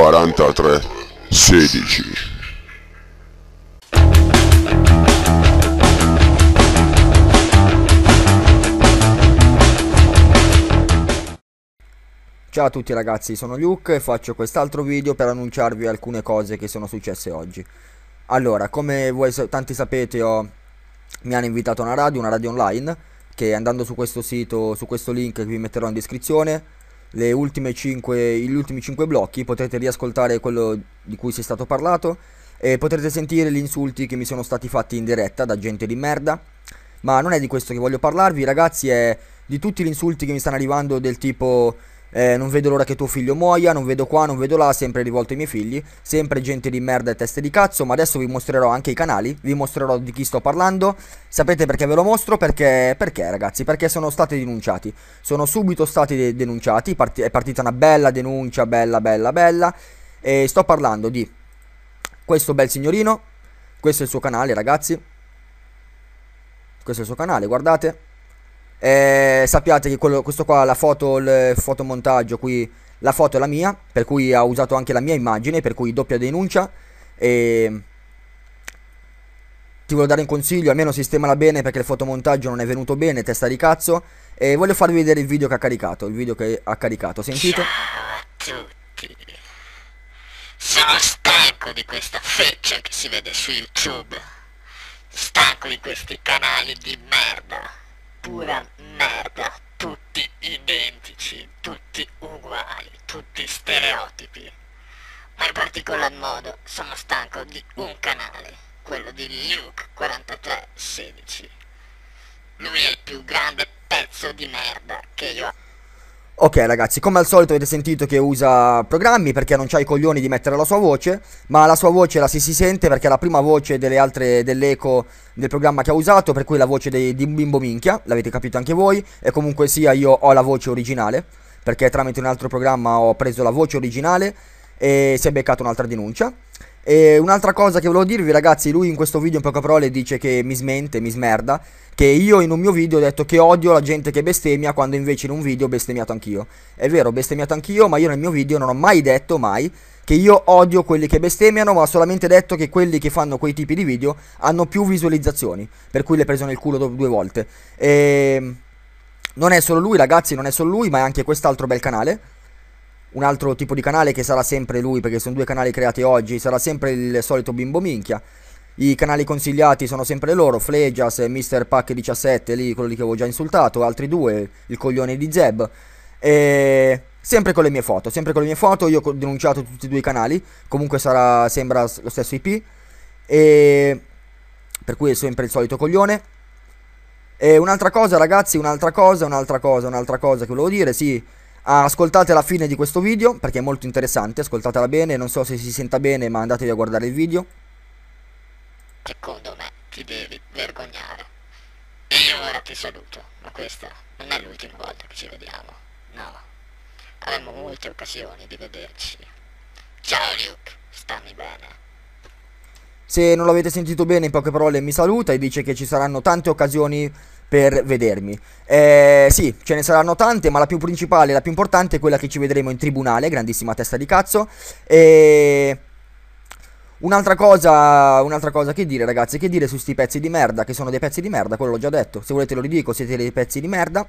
43 16 Ciao a tutti ragazzi, sono Luke e faccio quest'altro video per annunciarvi alcune cose che sono successe oggi. Allora, come voi tanti sapete, ho... mi hanno invitato a una radio, una radio online, che andando su questo sito, su questo link che vi metterò in descrizione, le ultime 5, gli ultimi 5 blocchi potrete riascoltare quello di cui si è stato parlato e potrete sentire gli insulti che mi sono stati fatti in diretta da gente di merda. Ma non è di questo che voglio parlarvi, ragazzi, è di tutti gli insulti che mi stanno arrivando del tipo eh, non vedo l'ora che tuo figlio muoia, non vedo qua, non vedo là, sempre rivolto ai miei figli, sempre gente di merda e teste di cazzo, ma adesso vi mostrerò anche i canali, vi mostrerò di chi sto parlando, sapete perché ve lo mostro? Perché, perché ragazzi, perché sono stati denunciati, sono subito stati de denunciati, Parti è partita una bella denuncia, bella, bella, bella, e sto parlando di questo bel signorino, questo è il suo canale ragazzi, questo è il suo canale, guardate, eh, sappiate che quello, questo qua, la foto, il fotomontaggio qui, la foto è la mia, per cui ha usato anche la mia immagine, per cui doppia denuncia. E ti voglio dare un consiglio, almeno sistemala bene perché il fotomontaggio non è venuto bene, testa di cazzo. E voglio farvi vedere il video che ha caricato, il video che ha caricato, sentite? Ciao a tutti, sono stanco di questa feccia che si vede su YouTube, stanco di questi canali di merda pura merda, tutti identici, tutti uguali, tutti stereotipi. Ma in particolar modo sono stanco di un canale, quello di Luke4316. Lui è il più grande pezzo di merda che io Ok ragazzi, come al solito avete sentito che usa programmi perché non c'ha i coglioni di mettere la sua voce, ma la sua voce la si, si sente perché è la prima voce delle altre dell'eco del programma che ha usato, per cui la voce dei, di bimbo minchia, l'avete capito anche voi, e comunque sia io ho la voce originale, perché tramite un altro programma ho preso la voce originale e si è beccato un'altra denuncia. E un'altra cosa che volevo dirvi, ragazzi, lui in questo video in poche parole dice che mi smente, mi smerda. Che io in un mio video ho detto che odio la gente che bestemmia, quando invece in un video ho bestemmiato anch'io. È vero, ho bestemmiato anch'io, ma io nel mio video non ho mai detto, mai, che io odio quelli che bestemmiano, ma ho solamente detto che quelli che fanno quei tipi di video hanno più visualizzazioni. Per cui l'ho preso nel culo due volte. E... Ehm, non è solo lui, ragazzi, non è solo lui, ma è anche quest'altro bel canale un altro tipo di canale che sarà sempre lui, perché sono due canali creati oggi, sarà sempre il solito bimbo minchia. I canali consigliati sono sempre loro, Flegias e Mr. Pack 17, lì quello lì che avevo già insultato, altri due, il coglione di Zeb. E sempre con le mie foto, sempre con le mie foto, io ho denunciato tutti e due i canali, comunque sarà, sembra lo stesso IP. E per cui è sempre il solito coglione. E un'altra cosa ragazzi, un'altra cosa, un'altra cosa, un'altra cosa che volevo dire, sì, Ascoltate la fine di questo video perché è molto interessante, ascoltatela bene, non so se si senta bene ma andatevi a guardare il video. Secondo me ti devi vergognare. Io ora ti saluto, ma questa non è l'ultima volta che ci vediamo. No, avremo molte occasioni di vederci. Ciao Luke, stammi bene. Se non l'avete sentito bene, in poche parole mi saluta e dice che ci saranno tante occasioni per vedermi. Eh, sì, ce ne saranno tante, ma la più principale, la più importante è quella che ci vedremo in tribunale, grandissima testa di cazzo. E... Un'altra cosa, un'altra cosa che dire ragazzi, che dire su questi pezzi di merda, che sono dei pezzi di merda, quello l'ho già detto, se volete lo ridico, siete dei pezzi di merda.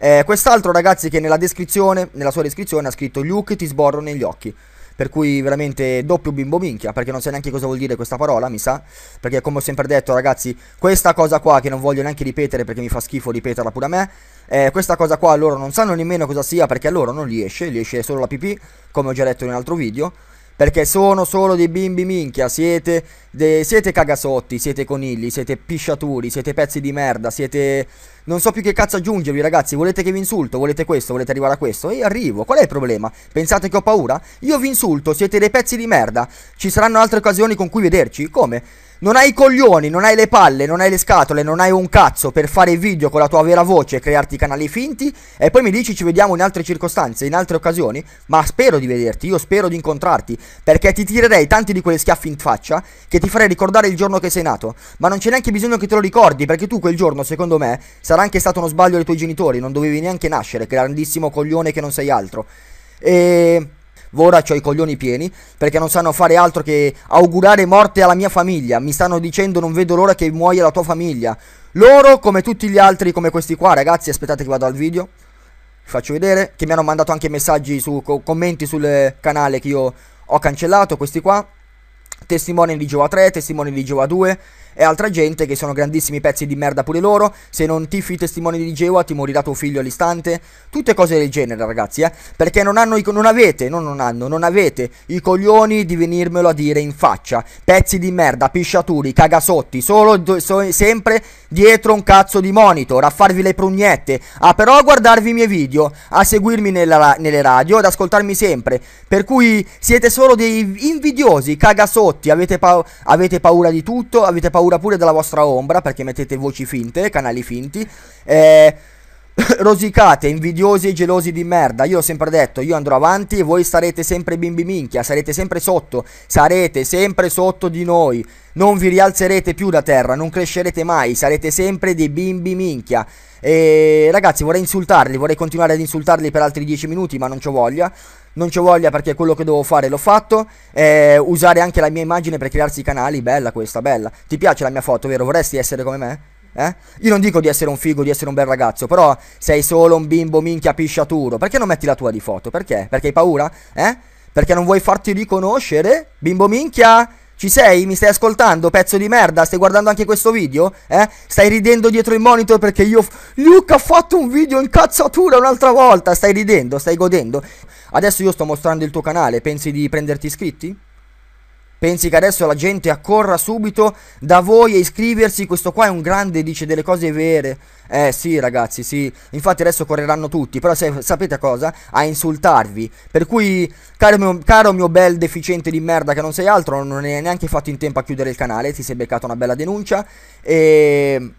Eh, quest'altro ragazzi che nella descrizione, nella sua descrizione ha scritto Luke ti sborro negli occhi per cui veramente doppio bimbo minchia, perché non so neanche cosa vuol dire questa parola, mi sa, perché come ho sempre detto ragazzi, questa cosa qua che non voglio neanche ripetere perché mi fa schifo ripeterla pure a me, eh, questa cosa qua loro non sanno nemmeno cosa sia perché a loro non riesce, riesce solo la pipì, come ho già detto in un altro video, perché sono solo dei bimbi minchia, siete, de, siete cagasotti, siete conigli, siete pisciaturi, siete pezzi di merda, siete non so più che cazzo aggiungervi, ragazzi. Volete che vi insulto? Volete questo? Volete arrivare a questo? E arrivo. Qual è il problema? Pensate che ho paura? Io vi insulto, siete dei pezzi di merda. Ci saranno altre occasioni con cui vederci? Come? Non hai i coglioni, non hai le palle, non hai le scatole, non hai un cazzo per fare video con la tua vera voce e crearti canali finti e poi mi dici ci vediamo in altre circostanze, in altre occasioni? Ma spero di vederti, io spero di incontrarti, perché ti tirerei tanti di quelle schiaffi in faccia che ti farei ricordare il giorno che sei nato. Ma non c'è neanche bisogno che te lo ricordi, perché tu quel giorno, secondo me, sarai sarà anche stato uno sbaglio dei tuoi genitori, non dovevi neanche nascere, grandissimo coglione che non sei altro. E... Ora ho i coglioni pieni perché non sanno fare altro che augurare morte alla mia famiglia. Mi stanno dicendo non vedo l'ora che muoia la tua famiglia. Loro come tutti gli altri come questi qua ragazzi aspettate che vado al video. Vi faccio vedere che mi hanno mandato anche messaggi su commenti sul canale che io ho cancellato questi qua. Testimoni di Geova 3, testimoni di Geova 2 e altra gente che sono grandissimi pezzi di merda pure loro, se non tifi i testimoni di Geova ti morirà tuo figlio all'istante, tutte cose del genere ragazzi, eh, perché non hanno, i, non avete, no, non hanno, non avete i coglioni di venirmelo a dire in faccia, pezzi di merda, pisciaturi, cagasotti, solo, so, sempre dietro un cazzo di monitor, a farvi le prugnette, a però guardarvi i miei video, a seguirmi nella, nelle radio, ad ascoltarmi sempre, per cui siete solo dei invidiosi, cagasotti, avete, pa avete paura di tutto, avete paura paura pure della vostra ombra perché mettete voci finte, canali finti. Eh, rosicate, invidiosi e gelosi di merda. Io ho sempre detto, io andrò avanti e voi sarete sempre bimbi minchia, sarete sempre sotto, sarete sempre sotto di noi. Non vi rialzerete più da terra, non crescerete mai, sarete sempre dei bimbi minchia. E ragazzi, vorrei insultarli, vorrei continuare ad insultarli per altri 10 minuti, ma non ho voglia non ci voglia perché quello che devo fare l'ho fatto. Eh, usare anche la mia immagine per crearsi i canali, bella questa, bella. Ti piace la mia foto, vero? Vorresti essere come me? Eh? Io non dico di essere un figo, di essere un bel ragazzo, però sei solo un bimbo minchia pisciaturo. Perché non metti la tua di foto? Perché? Perché hai paura? Eh? Perché non vuoi farti riconoscere? Bimbo minchia? Ci sei? Mi stai ascoltando, pezzo di merda? Stai guardando anche questo video? Eh? Stai ridendo dietro il monitor perché io... Luca ha fatto un video incazzatura un'altra volta! Stai ridendo? Stai godendo? Adesso io sto mostrando il tuo canale, pensi di prenderti iscritti? Pensi che adesso la gente accorra subito da voi a iscriversi? Questo qua è un grande, dice delle cose vere. Eh sì ragazzi, sì. Infatti adesso correranno tutti, però se, sapete cosa? A insultarvi. Per cui, caro mio, caro mio, bel deficiente di merda che non sei altro, non hai neanche fatto in tempo a chiudere il canale, ti sei beccato una bella denuncia. E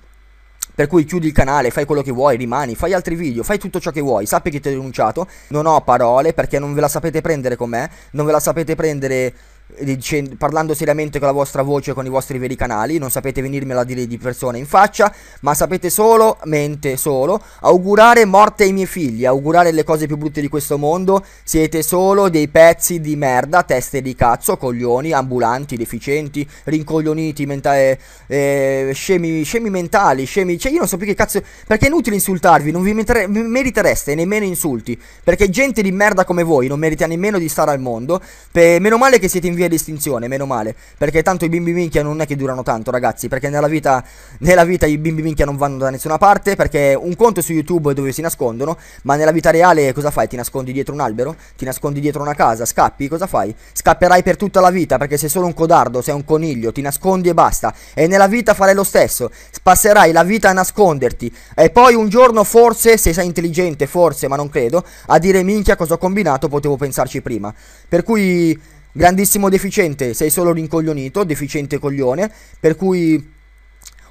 per cui chiudi il canale, fai quello che vuoi, rimani, fai altri video, fai tutto ciò che vuoi, sappi che ti ho denunciato, non ho parole perché non ve la sapete prendere con me, non ve la sapete prendere dicendo, parlando seriamente con la vostra voce, con i vostri veri canali, non sapete venirmela a dire di persona in faccia, ma sapete solo, mente solo, augurare morte ai miei figli, augurare le cose più brutte di questo mondo, siete solo dei pezzi di merda, teste di cazzo, coglioni, ambulanti, deficienti, rincoglioniti, mentale, eh, eh, scemi, scemi mentali, scemi, cioè io non so più che cazzo, perché è inutile insultarvi, non vi metere, meritereste nemmeno insulti, perché gente di merda come voi non merita nemmeno di stare al mondo, per, meno male che siete in via di estinzione, meno male. Perché tanto i bimbi minchia non è che durano tanto, ragazzi. Perché nella vita, nella vita i bimbi minchia non vanno da nessuna parte. Perché un conto su YouTube dove si nascondono. Ma nella vita reale cosa fai? Ti nascondi dietro un albero? Ti nascondi dietro una casa? Scappi? Cosa fai? Scapperai per tutta la vita perché sei solo un codardo, sei un coniglio, ti nascondi e basta. E nella vita farai lo stesso. Passerai la vita a nasconderti. E poi un giorno, forse, se sei intelligente, forse, ma non credo, a dire minchia cosa ho combinato, potevo pensarci prima. Per cui Grandissimo deficiente, sei solo rincoglionito, deficiente coglione, per cui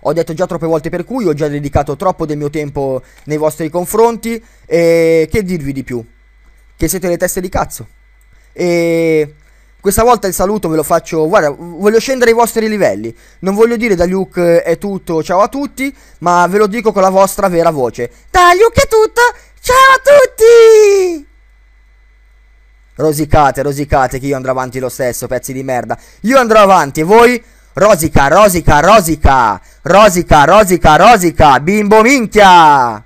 ho detto già troppe volte per cui, ho già dedicato troppo del mio tempo nei vostri confronti e che dirvi di più? Che siete le teste di cazzo. E questa volta il saluto ve lo faccio, guarda, voglio scendere ai vostri livelli. Non voglio dire da Luke è tutto, ciao a tutti, ma ve lo dico con la vostra vera voce. Da Luke è tutto, ciao a tutti! Rosicate, rosicate che io andrò avanti lo stesso, pezzi di merda. Io andrò avanti, voi... Rosica, rosica, rosica, rosica, rosica, rosica, bimbo minchia!